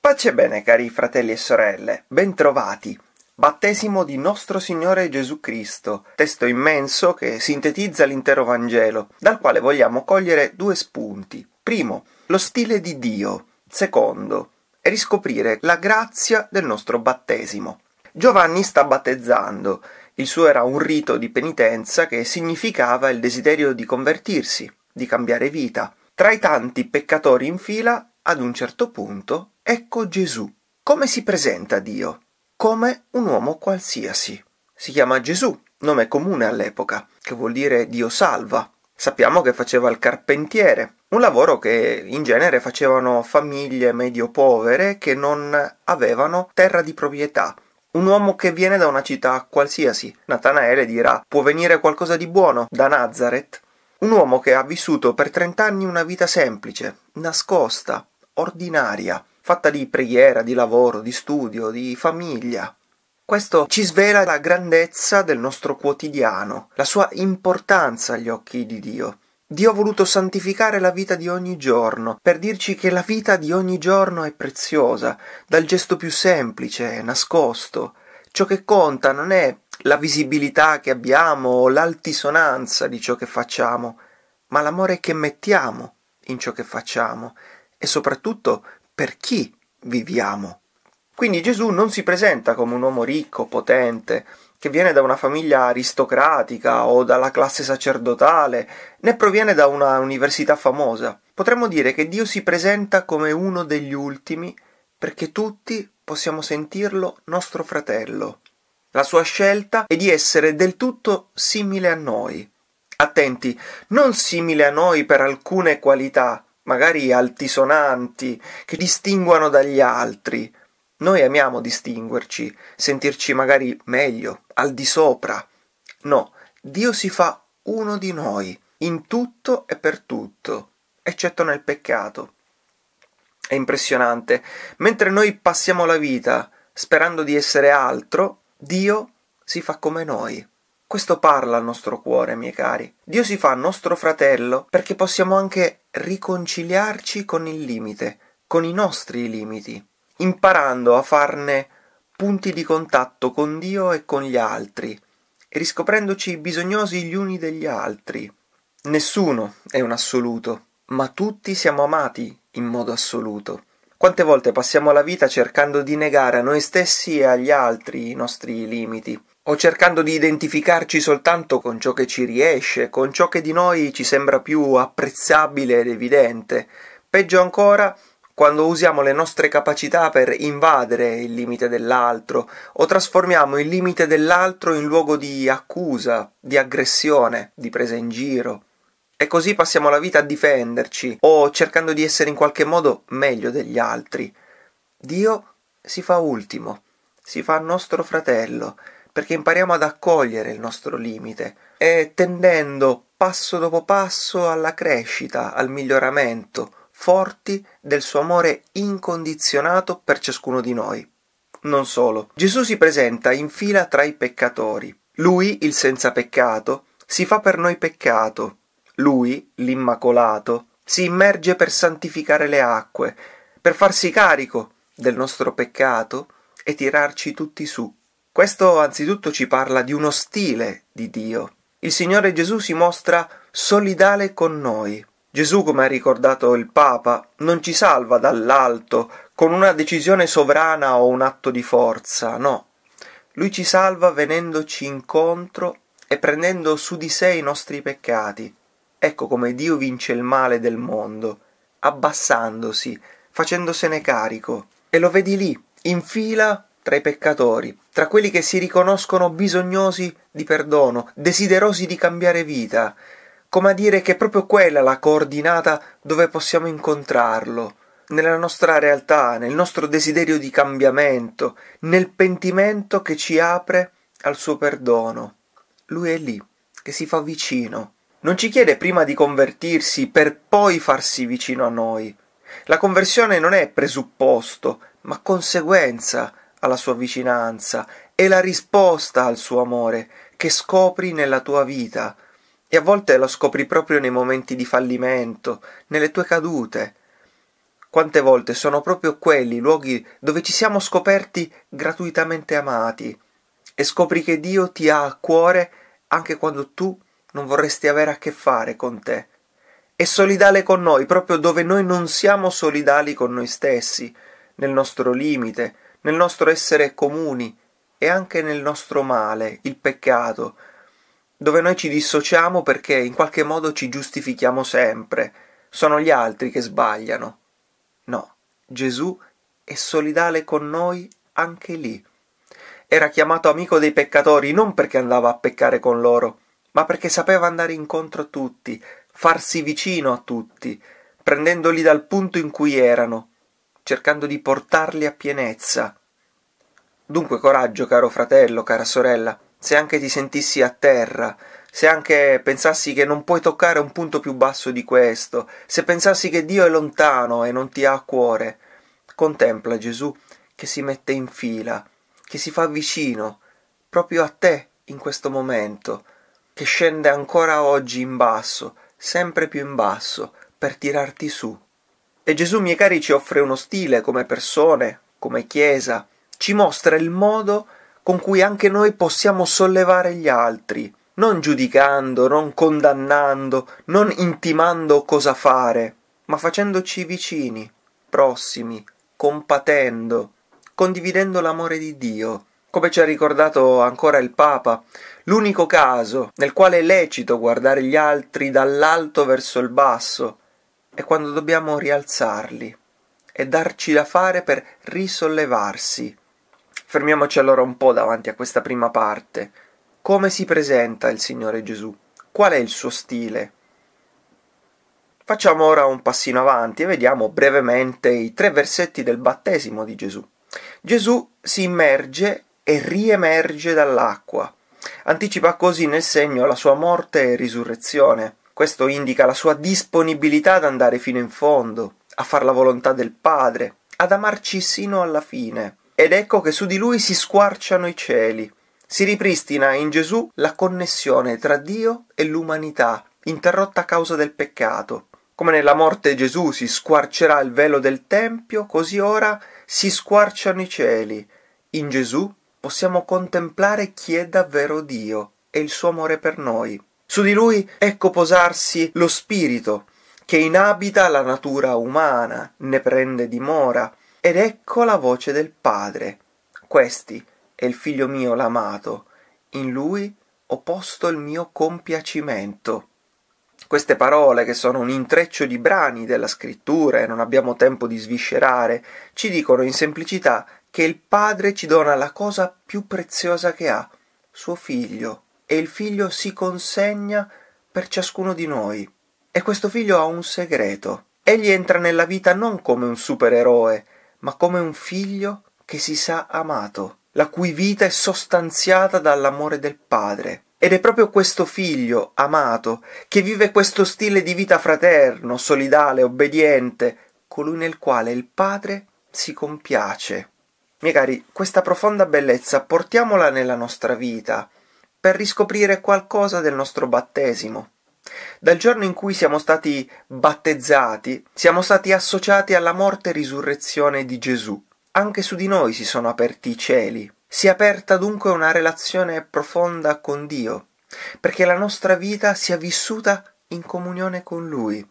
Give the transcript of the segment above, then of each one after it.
Pace bene, cari fratelli e sorelle, bentrovati. Battesimo di nostro Signore Gesù Cristo, testo immenso che sintetizza l'intero Vangelo, dal quale vogliamo cogliere due spunti. Primo, lo stile di Dio. Secondo, riscoprire la grazia del nostro battesimo. Giovanni sta battezzando. Il suo era un rito di penitenza che significava il desiderio di convertirsi di cambiare vita. Tra i tanti peccatori in fila, ad un certo punto, ecco Gesù. Come si presenta Dio? Come un uomo qualsiasi. Si chiama Gesù, nome comune all'epoca, che vuol dire Dio salva. Sappiamo che faceva il carpentiere, un lavoro che in genere facevano famiglie medio povere che non avevano terra di proprietà. Un uomo che viene da una città qualsiasi, Natanaele dirà, può venire qualcosa di buono da Nazareth? Un uomo che ha vissuto per 30 anni una vita semplice, nascosta, ordinaria, fatta di preghiera, di lavoro, di studio, di famiglia. Questo ci svela la grandezza del nostro quotidiano, la sua importanza agli occhi di Dio. Dio ha voluto santificare la vita di ogni giorno, per dirci che la vita di ogni giorno è preziosa, dal gesto più semplice, nascosto. Ciò che conta non è la visibilità che abbiamo, l'altisonanza di ciò che facciamo, ma l'amore che mettiamo in ciò che facciamo e soprattutto per chi viviamo. Quindi Gesù non si presenta come un uomo ricco, potente, che viene da una famiglia aristocratica o dalla classe sacerdotale, né proviene da una università famosa. Potremmo dire che Dio si presenta come uno degli ultimi perché tutti possiamo sentirlo nostro fratello. La sua scelta è di essere del tutto simile a noi. Attenti, non simile a noi per alcune qualità, magari altisonanti, che distinguano dagli altri. Noi amiamo distinguerci, sentirci magari meglio, al di sopra. No, Dio si fa uno di noi, in tutto e per tutto, eccetto nel peccato. È impressionante. Mentre noi passiamo la vita sperando di essere altro, Dio si fa come noi. Questo parla al nostro cuore, miei cari. Dio si fa nostro fratello perché possiamo anche riconciliarci con il limite, con i nostri limiti, imparando a farne punti di contatto con Dio e con gli altri, riscoprendoci bisognosi gli uni degli altri. Nessuno è un assoluto, ma tutti siamo amati in modo assoluto. Quante volte passiamo la vita cercando di negare a noi stessi e agli altri i nostri limiti, o cercando di identificarci soltanto con ciò che ci riesce, con ciò che di noi ci sembra più apprezzabile ed evidente. Peggio ancora, quando usiamo le nostre capacità per invadere il limite dell'altro o trasformiamo il limite dell'altro in luogo di accusa, di aggressione, di presa in giro. E così passiamo la vita a difenderci o cercando di essere in qualche modo meglio degli altri. Dio si fa ultimo, si fa nostro fratello, perché impariamo ad accogliere il nostro limite e tendendo passo dopo passo alla crescita, al miglioramento, forti del suo amore incondizionato per ciascuno di noi. Non solo. Gesù si presenta in fila tra i peccatori. Lui, il senza peccato, si fa per noi peccato, lui, l'Immacolato, si immerge per santificare le acque, per farsi carico del nostro peccato e tirarci tutti su. Questo anzitutto ci parla di uno stile di Dio. Il Signore Gesù si mostra solidale con noi. Gesù, come ha ricordato il Papa, non ci salva dall'alto con una decisione sovrana o un atto di forza, no. Lui ci salva venendoci incontro e prendendo su di sé i nostri peccati, Ecco come Dio vince il male del mondo, abbassandosi, facendosene carico. E lo vedi lì, in fila tra i peccatori, tra quelli che si riconoscono bisognosi di perdono, desiderosi di cambiare vita, come a dire che è proprio quella la coordinata dove possiamo incontrarlo, nella nostra realtà, nel nostro desiderio di cambiamento, nel pentimento che ci apre al suo perdono. Lui è lì, che si fa vicino, non ci chiede prima di convertirsi per poi farsi vicino a noi. La conversione non è presupposto, ma conseguenza alla sua vicinanza, è la risposta al suo amore che scopri nella tua vita. E a volte lo scopri proprio nei momenti di fallimento, nelle tue cadute. Quante volte sono proprio quelli i luoghi dove ci siamo scoperti gratuitamente amati e scopri che Dio ti ha a cuore anche quando tu non vorresti avere a che fare con te. È solidale con noi proprio dove noi non siamo solidali con noi stessi, nel nostro limite, nel nostro essere comuni e anche nel nostro male, il peccato, dove noi ci dissociamo perché in qualche modo ci giustifichiamo sempre, sono gli altri che sbagliano. No, Gesù è solidale con noi anche lì. Era chiamato amico dei peccatori non perché andava a peccare con loro, ma perché sapeva andare incontro a tutti, farsi vicino a tutti, prendendoli dal punto in cui erano, cercando di portarli a pienezza. Dunque coraggio, caro fratello, cara sorella, se anche ti sentissi a terra, se anche pensassi che non puoi toccare un punto più basso di questo, se pensassi che Dio è lontano e non ti ha a cuore, contempla Gesù che si mette in fila, che si fa vicino, proprio a te in questo momento, che scende ancora oggi in basso, sempre più in basso, per tirarti su. E Gesù, miei cari, ci offre uno stile come persone, come Chiesa, ci mostra il modo con cui anche noi possiamo sollevare gli altri, non giudicando, non condannando, non intimando cosa fare, ma facendoci vicini, prossimi, compatendo, condividendo l'amore di Dio. Come ci ha ricordato ancora il Papa, l'unico caso nel quale è lecito guardare gli altri dall'alto verso il basso è quando dobbiamo rialzarli e darci da fare per risollevarsi. Fermiamoci allora un po' davanti a questa prima parte. Come si presenta il Signore Gesù? Qual è il suo stile? Facciamo ora un passino avanti e vediamo brevemente i tre versetti del battesimo di Gesù. Gesù si immerge e riemerge dall'acqua. Anticipa così nel segno la sua morte e risurrezione. Questo indica la sua disponibilità ad andare fino in fondo, a far la volontà del Padre, ad amarci sino alla fine. Ed ecco che su di lui si squarciano i cieli. Si ripristina in Gesù la connessione tra Dio e l'umanità, interrotta a causa del peccato. Come nella morte Gesù si squarcerà il velo del Tempio, così ora si squarciano i cieli. In Gesù possiamo contemplare chi è davvero Dio e il suo amore per noi. Su di lui ecco posarsi lo spirito, che inabita la natura umana, ne prende dimora, ed ecco la voce del Padre. Questi è il figlio mio l'amato, in lui ho posto il mio compiacimento. Queste parole, che sono un intreccio di brani della scrittura e non abbiamo tempo di sviscerare, ci dicono in semplicità che il padre ci dona la cosa più preziosa che ha, suo figlio, e il figlio si consegna per ciascuno di noi. E questo figlio ha un segreto. Egli entra nella vita non come un supereroe, ma come un figlio che si sa amato, la cui vita è sostanziata dall'amore del padre. Ed è proprio questo figlio amato che vive questo stile di vita fraterno, solidale, obbediente, colui nel quale il padre si compiace. Miei cari, questa profonda bellezza portiamola nella nostra vita per riscoprire qualcosa del nostro battesimo. Dal giorno in cui siamo stati battezzati, siamo stati associati alla morte e risurrezione di Gesù. Anche su di noi si sono aperti i cieli. Si è aperta dunque una relazione profonda con Dio, perché la nostra vita sia vissuta in comunione con Lui.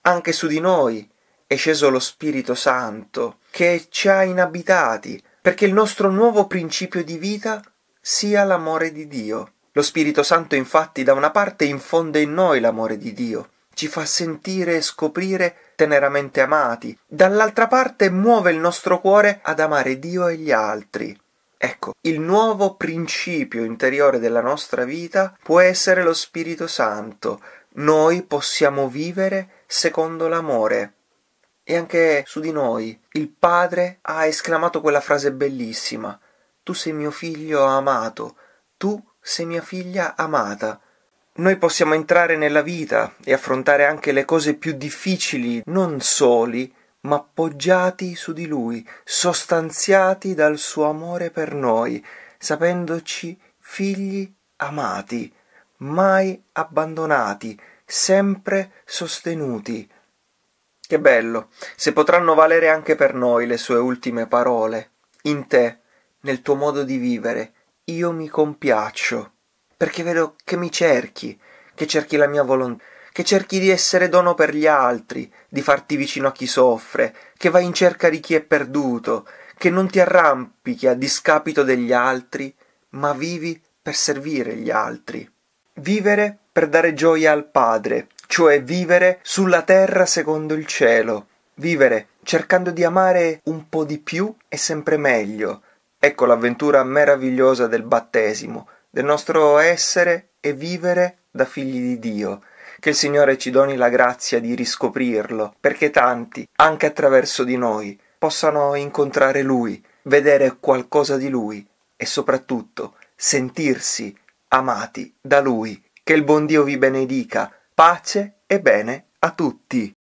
Anche su di noi è sceso lo Spirito Santo che ci ha inabitati perché il nostro nuovo principio di vita sia l'amore di Dio. Lo Spirito Santo infatti da una parte infonde in noi l'amore di Dio, ci fa sentire e scoprire teneramente amati, dall'altra parte muove il nostro cuore ad amare Dio e gli altri. Ecco, il nuovo principio interiore della nostra vita può essere lo Spirito Santo. Noi possiamo vivere secondo l'amore e anche su di noi. Il padre ha esclamato quella frase bellissima. Tu sei mio figlio amato, tu sei mia figlia amata. Noi possiamo entrare nella vita e affrontare anche le cose più difficili, non soli, ma appoggiati su di lui, sostanziati dal suo amore per noi, sapendoci figli amati, mai abbandonati, sempre sostenuti. Che bello, se potranno valere anche per noi le sue ultime parole. In te, nel tuo modo di vivere, io mi compiaccio, perché vedo che mi cerchi, che cerchi la mia volontà, che cerchi di essere dono per gli altri, di farti vicino a chi soffre, che vai in cerca di chi è perduto, che non ti arrampichi a discapito degli altri, ma vivi per servire gli altri. Vivere per dare gioia al Padre, cioè vivere sulla terra secondo il cielo, vivere cercando di amare un po' di più e sempre meglio. Ecco l'avventura meravigliosa del battesimo, del nostro essere e vivere da figli di Dio. Che il Signore ci doni la grazia di riscoprirlo, perché tanti, anche attraverso di noi, possano incontrare Lui, vedere qualcosa di Lui e soprattutto sentirsi amati da Lui. Che il buon Dio vi benedica Pace e bene a tutti.